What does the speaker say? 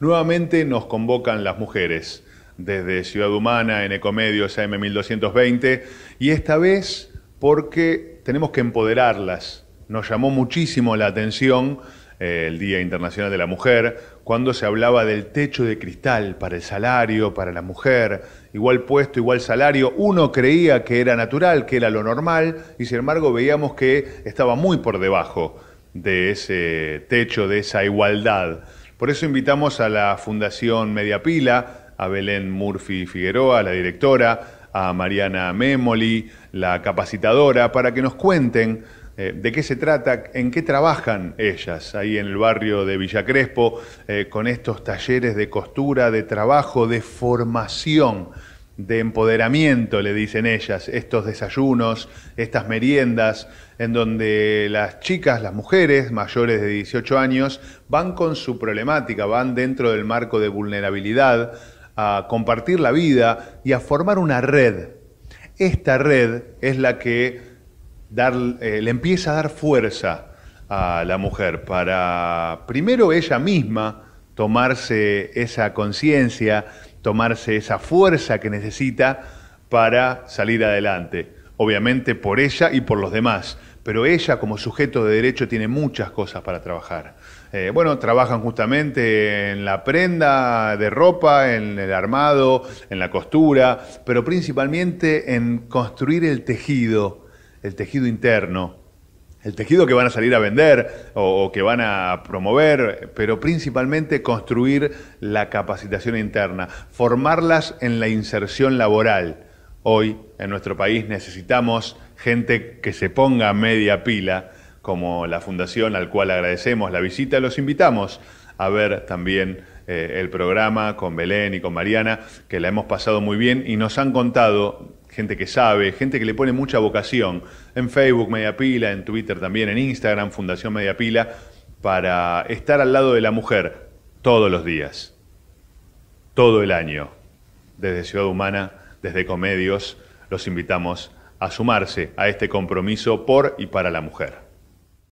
Nuevamente nos convocan las mujeres desde Ciudad Humana en Ecomedios AM1220 y esta vez porque tenemos que empoderarlas. Nos llamó muchísimo la atención eh, el Día Internacional de la Mujer cuando se hablaba del techo de cristal para el salario, para la mujer, igual puesto, igual salario. Uno creía que era natural, que era lo normal y sin embargo veíamos que estaba muy por debajo de ese techo, de esa igualdad. Por eso invitamos a la Fundación Media Pila, a Belén Murphy Figueroa, la directora, a Mariana Memoli, la capacitadora, para que nos cuenten eh, de qué se trata, en qué trabajan ellas ahí en el barrio de Villa Crespo, eh, con estos talleres de costura, de trabajo, de formación de empoderamiento, le dicen ellas, estos desayunos, estas meriendas, en donde las chicas, las mujeres mayores de 18 años, van con su problemática, van dentro del marco de vulnerabilidad a compartir la vida y a formar una red. Esta red es la que eh, le empieza a dar fuerza a la mujer para, primero, ella misma tomarse esa conciencia, tomarse esa fuerza que necesita para salir adelante. Obviamente por ella y por los demás, pero ella como sujeto de derecho tiene muchas cosas para trabajar. Eh, bueno, trabajan justamente en la prenda de ropa, en el armado, en la costura, pero principalmente en construir el tejido, el tejido interno, el tejido que van a salir a vender o, que van a promover, pero principalmente construir la capacitación interna, formarlas en la inserción laboral. Hoy en nuestro país necesitamos gente que se ponga media pila, como la fundación al cual agradecemos la visita, los invitamos a ver también eh, el programa con Belén y con Mariana, que la hemos pasado muy bien y nos han contado gente que sabe, gente que le pone mucha vocación. En Facebook, Media Pila, en Twitter también, en Instagram, Fundación Media Pila, para estar al lado de la mujer todos los días, todo el año. Desde Ciudad Humana, desde Comedios, los invitamos a sumarse a este compromiso por y para la mujer.